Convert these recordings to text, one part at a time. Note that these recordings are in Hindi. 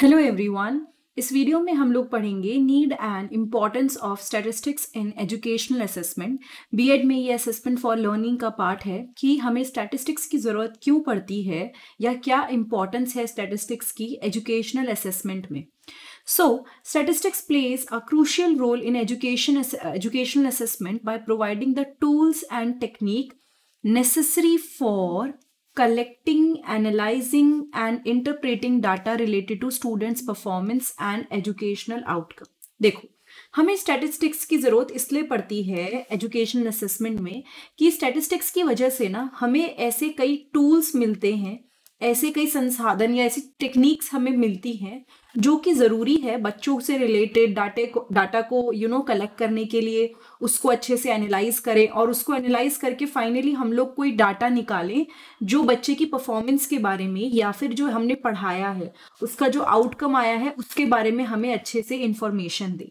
हेलो एवरीवन इस वीडियो में हम लोग पढ़ेंगे need and importance of statistics in educational assessment BEd में ये असेसमेंट फॉर लर्निंग का पार्ट है कि हमें स्टैटिस्टिक्स की ज़रूरत क्यों पड़ती है या क्या इम्पॉर्टेंस है स्टैटिस्टिक्स की एजुकेशनल असेसमेंट में so statistics plays a crucial role in education educational assessment by providing the tools and technique necessary for collecting, analyzing, and interpreting data related to students' performance and educational outcome. देखो हमें स्टैटिस्टिक्स की ज़रूरत इसलिए पड़ती है एजुकेशन असेसमेंट में कि स्टैटिस्टिक्स की वजह से ना हमें ऐसे कई टूल्स मिलते हैं ऐसे कई संसाधन या ऐसी टेक्निक्स हमें मिलती हैं जो कि ज़रूरी है बच्चों से रिलेटेड डाटे को डाटा को यू नो कलेक्ट करने के लिए उसको अच्छे से एनालाइज करें और उसको एनालाइज करके फाइनली हम लोग कोई डाटा निकालें जो बच्चे की परफॉर्मेंस के बारे में या फिर जो हमने पढ़ाया है उसका जो आउटकम आया है उसके बारे में हमें अच्छे से इंफॉर्मेशन दें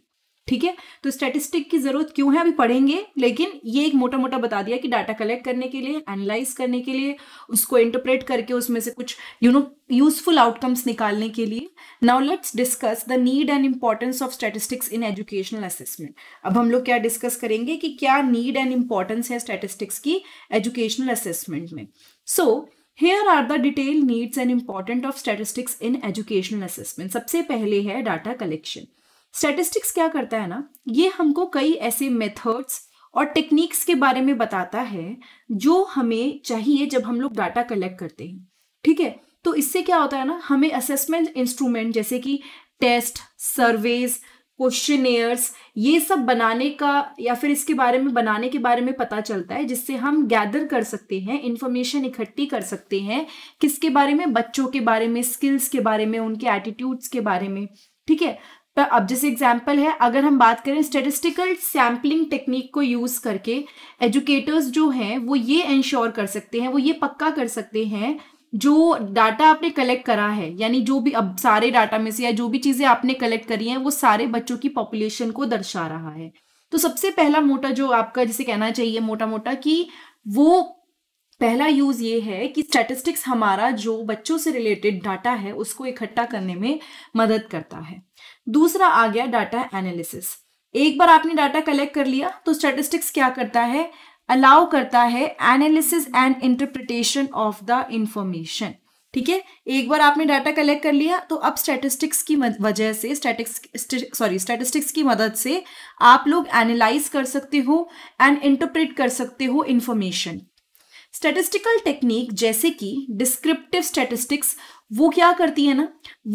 ठीक है तो स्टेटिस्टिक की जरूरत क्यों है अभी पढ़ेंगे लेकिन ये एक मोटा मोटा बता दिया कि डाटा कलेक्ट करने के लिए एनालाइज करने के लिए उसको इंटरप्रेट करके उसमें से कुछ यू नो यूजफुल आउटकम्स निकालने के लिए now let's discuss the need and importance of statistics in educational assessment अब हम लोग क्या डिस्कस करेंगे कि क्या नीड एंड इम्पॉर्टेंस है स्टैटिस्टिक्स की एजुकेशनल असेसमेंट में so here are the detail needs and important of statistics in educational assessment सबसे पहले है डाटा कलेक्शन स्टैटिस्टिक्स क्या करता है ना ये हमको कई ऐसे मेथड्स और टेक्निक्स के बारे में बताता है जो हमें चाहिए जब हम लोग डाटा कलेक्ट करते हैं ठीक है तो इससे क्या होता है ना हमें असेसमेंट इंस्ट्रूमेंट जैसे कि टेस्ट सर्वेज क्वेश्चन ये सब बनाने का या फिर इसके बारे में बनाने के बारे में पता चलता है जिससे हम गैदर कर सकते हैं इन्फॉर्मेशन इकट्ठी कर सकते हैं किसके बारे में बच्चों के बारे में स्किल्स के बारे में उनके एटीट्यूड्स के बारे में ठीक है पर अब जैसे एग्जाम्पल है अगर हम बात करें स्टेटिस्टिकल सैम्पलिंग टेक्निक को यूज़ करके एजुकेटर्स जो हैं वो ये इंश्योर कर सकते हैं वो ये पक्का कर सकते हैं जो डाटा आपने कलेक्ट करा है यानी जो भी अब सारे डाटा में से या जो भी चीज़ें आपने कलेक्ट करी हैं वो सारे बच्चों की पॉपुलेशन को दर्शा रहा है तो सबसे पहला मोटा जो आपका जैसे कहना चाहिए मोटा मोटा कि वो पहला यूज़ ये है कि स्टैटिस्टिक्स हमारा जो बच्चों से रिलेटेड डाटा है उसको इकट्ठा करने में मदद करता है दूसरा आ गया डाटा एनालिसिस एक बार आपने डाटा कलेक्ट कर लिया तो स्टैटिस्टिक्स क्या करता है अलाउ करता है analysis and interpretation of the information ठीक है एक बार आपने डाटा कलेक्ट कर लिया तो अब स्टैटिस्टिक्स की वजह से स्टैटिक्स सॉरी स्टैटिस्टिक्स की मदद से आप लोग एनालाइज कर सकते हो एंड इंटरप्रेट कर सकते हो इन्फॉर्मेशन स्टेटिस्टिकल टेक्निक जैसे कि डिस्क्रिप्टिव स्टेटिस्टिक्स वो क्या करती है ना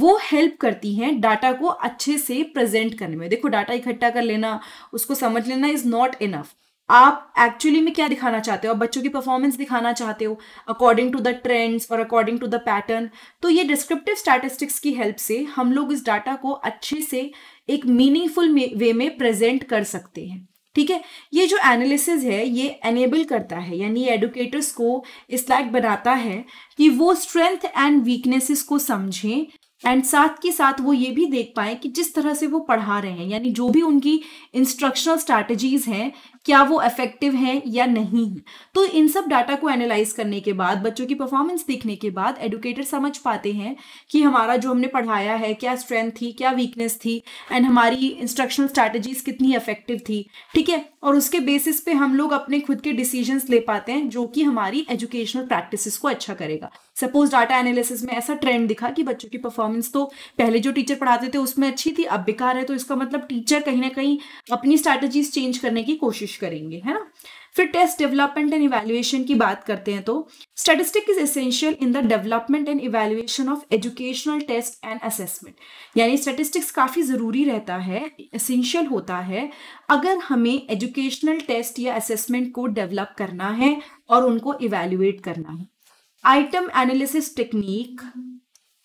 वो हेल्प करती हैं डाटा को अच्छे से प्रेजेंट करने में देखो डाटा इकट्ठा कर लेना उसको समझ लेना इज नॉट इनफ आप एक्चुअली में क्या दिखाना चाहते हो आप बच्चों की परफॉर्मेंस दिखाना चाहते हो अकॉर्डिंग टू द ट्रेंड्स और अकॉर्डिंग टू द पैटर्न तो ये डिस्क्रिप्टिव स्टैटिस्टिक्स की हेल्प से हम लोग इस डाटा को अच्छे से एक मीनिंगफुल वे में प्रेजेंट कर सकते हैं ठीक है ये जो एनालिसिस है ये एनेबल करता है यानी एडुकेटर्स को इस लाइक बनाता है कि वो स्ट्रेंथ एंड वीकनेसेस को समझें एंड साथ के साथ वो ये भी देख पाए कि जिस तरह से वो पढ़ा रहे हैं यानी जो भी उनकी इंस्ट्रक्शनल स्ट्रैटेजीज हैं क्या वो इफेक्टिव हैं या नहीं है तो इन सब डाटा को एनालाइज करने के बाद बच्चों की परफॉर्मेंस देखने के बाद एडुकेटर समझ पाते हैं कि हमारा जो हमने पढ़ाया है क्या स्ट्रेंथ थी क्या वीकनेस थी एंड हमारी इंस्ट्रक्शनल स्ट्रैटेजीज कितनी इफेक्टिव थी ठीक है और उसके बेसिस पे हम लोग अपने खुद के डिसीजंस ले पाते हैं जो कि हमारी एजुकेशनल प्रैक्टिस को अच्छा करेगा सपोज डाटा एनालिसिस में ऐसा ट्रेंड दिखा कि बच्चों की परफॉर्मेंस परफॉर्मेंस तो पहले जो टीचर पढ़ाते थे उसमें अच्छी थी अब बेकार है तो इसका मतलब टीचर कहीं ना कहीं अपनी स्ट्रैटेजीज चेंज करने की कोशिश करेंगे है ना फिर टेस्ट डेवलपमेंट एंड इवेल्युएशन की बात करते हैं तो statistic is essential in the development and evaluation of educational test and assessment यानी स्टेटिस्टिक्स काफ़ी ज़रूरी रहता है एसेंशियल होता है अगर हमें एजुकेशनल टेस्ट या असेसमेंट को डेवलप करना है और उनको इवेल्युएट करना है आइटम एनालिसिस टेक्निक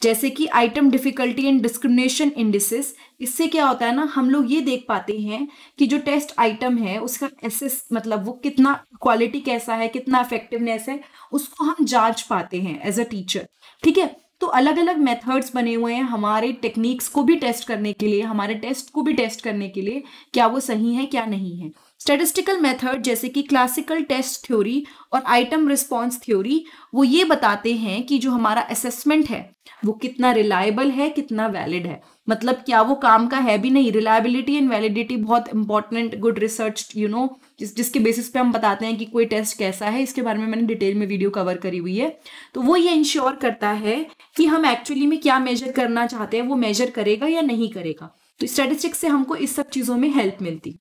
जैसे कि item difficulty and discrimination indices इससे क्या होता है ना हम लोग ये देख पाते हैं कि जो टेस्ट आइटम है उसका एसेस मतलब वो कितना क्वालिटी कैसा है कितना इफेक्टिवनेस है उसको हम जांच पाते हैं एज अ टीचर ठीक है तो अलग अलग मेथड्स बने हुए हैं हमारे टेक्निक्स को भी टेस्ट करने के लिए हमारे टेस्ट को भी टेस्ट करने के लिए क्या वो सही है क्या नहीं है स्टेटिस्टिकल मेथड जैसे कि क्लासिकल टेस्ट थ्योरी और आइटम रिस्पॉन्स थ्योरी वो ये बताते हैं कि जो हमारा असेसमेंट है वो कितना रिलायबल है कितना वैलिड है मतलब क्या वो काम का है भी नहीं रिलायबिलिटी एंड वैलिडिटी बहुत important good research you know जिस जिसके बेसिस पे हम बताते हैं कि कोई टेस्ट कैसा है इसके बारे में मैंने डिटेल में वीडियो कवर करी हुई है तो वो ये इंश्योर करता है कि हम एक्चुअली में क्या मेजर करना चाहते हैं वो मेजर करेगा या नहीं करेगा तो स्टेटिस्टिक्स से हमको इस सब चीज़ों में हेल्प मिलती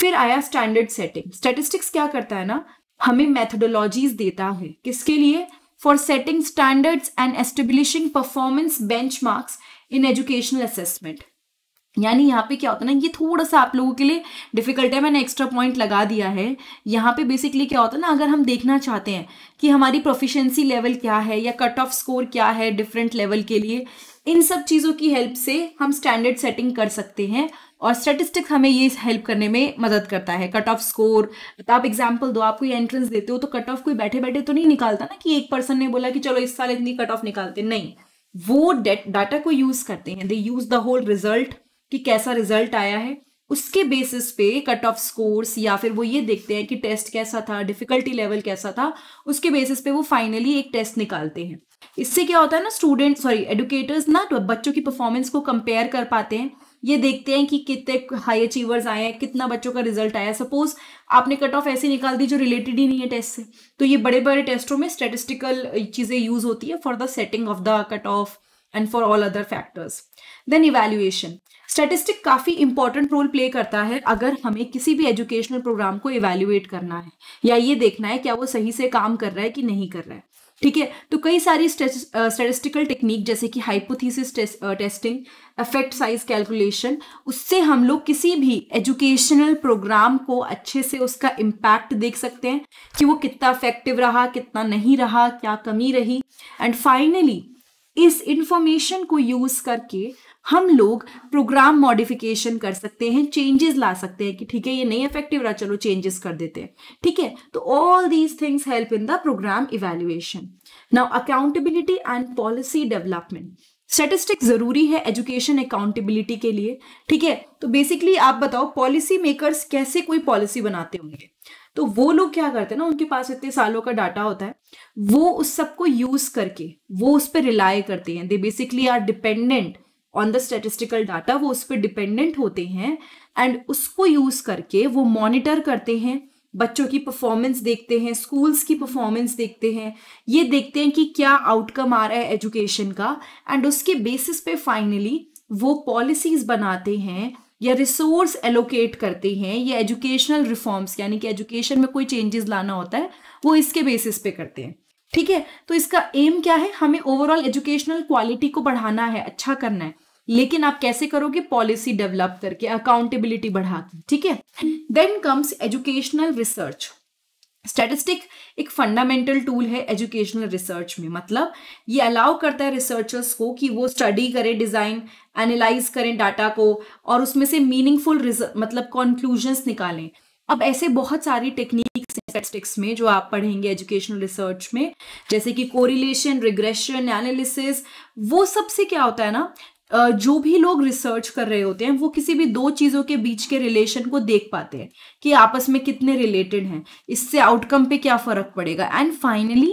फिर आया स्टैंडर्ड सेटिंग स्टेटिस्टिक्स क्या करता है ना हमें मैथडोलॉजीज देता है किसके लिए for setting standards and establishing performance marks in educational assessment यानी यहाँ पे क्या होता है ना ये थोड़ा सा आप लोगों के लिए डिफिकल्ट है मैंने एक्स्ट्रा पॉइंट लगा दिया है यहाँ पे बेसिकली क्या होता है ना अगर हम देखना चाहते हैं कि हमारी प्रोफिशेंसी लेवल क्या है या कट ऑफ स्कोर क्या है डिफरेंट लेवल के लिए इन सब चीज़ों की हेल्प से हम स्टैंडर्ड सेटिंग कर सकते हैं और स्टेटिस्टिक्स हमें ये हेल्प करने में मदद करता है कट ऑफ स्कोर तो आप एग्जाम्पल दो आप कोई एंट्रेंस देते हो तो कट ऑफ कोई बैठे बैठे तो नहीं निकालता ना कि एक पर्सन ने बोला कि चलो इस साल इतनी कट ऑफ निकालते नहीं वो डाटा को यूज करते हैं they use the whole result कि कैसा रिजल्ट आया है उसके बेसिस पे कट ऑफ स्कोर्स या फिर वो ये देखते हैं कि टेस्ट कैसा था डिफिकल्टी लेवल कैसा था उसके बेसिस पे वो फाइनली एक टेस्ट निकालते हैं इससे क्या होता है ना स्टूडेंट सॉरी एडुकेटर्स ना तो बच्चों की परफॉर्मेंस को कंपेयर कर पाते हैं ये देखते हैं कि कितने हाई अचीवर्स आए हैं कितना बच्चों का रिजल्ट आया सपोज आपने कट ऑफ ऐसी निकाल दी जो रिलेटेड ही नहीं है टेस्ट से तो ये बड़े बड़े टेस्टों में स्टेटिस्टिकल चीज़ें यूज होती है for the setting of the cut off and for all other factors then evaluation statistic काफ़ी इंपॉर्टेंट रोल प्ले करता है अगर हमें किसी भी एजुकेशनल प्रोग्राम को इवेल्युएट करना है या ये देखना है क्या वो सही से काम कर रहा है कि नहीं कर रहा है ठीक है तो कई सारी स्टेटिस्टिकल टेक्निक जैसे कि hypothesis testing effect size calculation उससे हम लोग किसी भी एजुकेशनल प्रोग्राम को अच्छे से उसका इम्पैक्ट देख सकते हैं कि वो कितना इफेक्टिव रहा कितना नहीं रहा क्या कमी रही एंड फाइनली इस इंफॉर्मेशन को यूज़ करके हम लोग प्रोग्राम मॉडिफिकेशन कर सकते हैं चेंजेस ला सकते हैं कि ठीक है ये नहीं इफेक्टिव रहा चलो चेंजेस कर देते हैं ठीक है तो all these things help in the program evaluation now accountability and policy development statistic जरूरी है एजुकेशन अकाउंटेबिलिटी के लिए ठीक है तो बेसिकली आप बताओ पॉलिसी मेकर्स कैसे कोई पॉलिसी बनाते होंगे तो वो लोग क्या करते हैं ना उनके पास इतने सालों का डाटा होता है वो उस सबको यूज करके वो उस पर रिलाय करते हैं they basically are dependent on the statistical data वो उस पर डिपेंडेंट होते हैं एंड उसको यूज करके वो मॉनिटर करते हैं बच्चों की परफॉर्मेंस देखते हैं स्कूल्स की परफॉर्मेंस देखते हैं ये देखते हैं कि क्या आउटकम आ रहा है एजुकेशन का एंड उसके बेसिस पे फाइनली वो पॉलिसीज बनाते हैं या रिसोर्स एलोकेट करते हैं या एजुकेशनल रिफॉर्म्स यानी कि एजुकेशन में कोई चेंजेस लाना होता है वो इसके बेसिस पे करते हैं ठीक है तो इसका एम क्या है हमें ओवरऑल एजुकेशनल क्वालिटी को बढ़ाना है अच्छा करना है लेकिन आप कैसे करोगे पॉलिसी डेवलप करके अकाउंटेबिलिटी बढ़ा के ठीक है then comes educational research statistic एक फंडामेंटल टूल है एजुकेशनल रिसर्च में मतलब ये अलाउ करता है रिसर्चर्स को कि वो स्टडी करें डिज़ाइन एनालाइज करें डाटा को और उसमें से मीनिंगफुल मतलब कॉन्क्लूजन्स निकालें अब ऐसे बहुत सारी टेक्निक्स स्टेटिस्टिक्स में जो आप पढ़ेंगे एजुकेशनल रिसर्च में जैसे कि कोरिलेशन रिग्रेशन एनालिसिस वो सबसे क्या होता है ना जो भी लोग रिसर्च कर रहे होते हैं वो किसी भी दो चीज़ों के बीच के रिलेशन को देख पाते हैं कि आपस में कितने रिलेटेड हैं इससे आउटकम पे क्या फर्क पड़ेगा and finally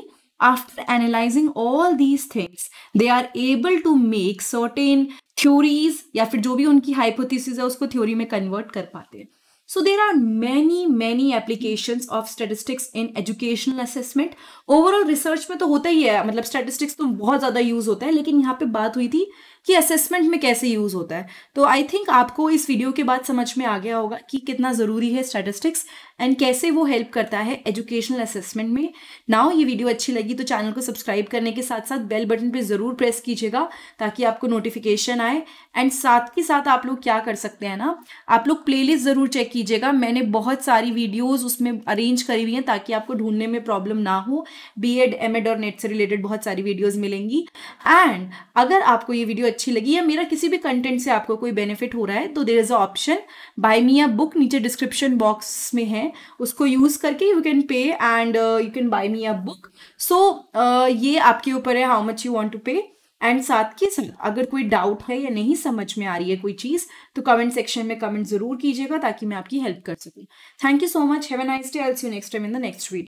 after analyzing all these things they are able to make certain theories या फिर जो भी उनकी हाइपोथिस है उसको थ्योरी में कन्वर्ट कर पाते हैं so there are many many application of statistics in educational assessment overall research में तो होता ही है मतलब स्टेटिस्टिक्स तो बहुत ज़्यादा यूज होता है लेकिन यहाँ पे बात हुई थी कि असेसमेंट में कैसे यूज़ होता है तो आई थिंक आपको इस वीडियो के बाद समझ में आ गया होगा कि कितना ज़रूरी है स्टैटिस्टिक्स एंड कैसे वो हेल्प करता है एजुकेशनल असेसमेंट में नाउ ये वीडियो अच्छी लगी तो चैनल को सब्सक्राइब करने के साथ साथ बेल बटन पर ज़रूर प्रेस कीजिएगा ताकि आपको नोटिफिकेशन आए एंड साथ के साथ आप लोग क्या कर सकते हैं ना आप लोग प्लेलिस्ट ज़रूर चेक कीजिएगा मैंने बहुत सारी वीडियोज़ उसमें अरेंज करी हुई हैं ताकि आपको ढूंढने में प्रॉब्लम ना हो बी एड एम एड और नेट से रिलेटेड बहुत सारी वीडियोज़ मिलेंगी एंड अगर आपको ये वीडियो अच्छी लगी या मेरा किसी भी कंटेंट से आपको कोई बेनिफिट हो रहा है तो there is a option buy me a book नीचे डिस्क्रिप्शन बॉक्स में है उसको यूज़ करके you can pay and you can buy me a book so ये आपके ऊपर है how much you want to pay and साथ के साथ अगर कोई डाउट है या नहीं समझ में आ रही है कोई चीज़ तो कमेंट सेक्शन में कमेंट जरूर कीजिएगा ताकि मैं आपकी हेल्प कर सकूँ thank you so much have a nice day see you next time in the next video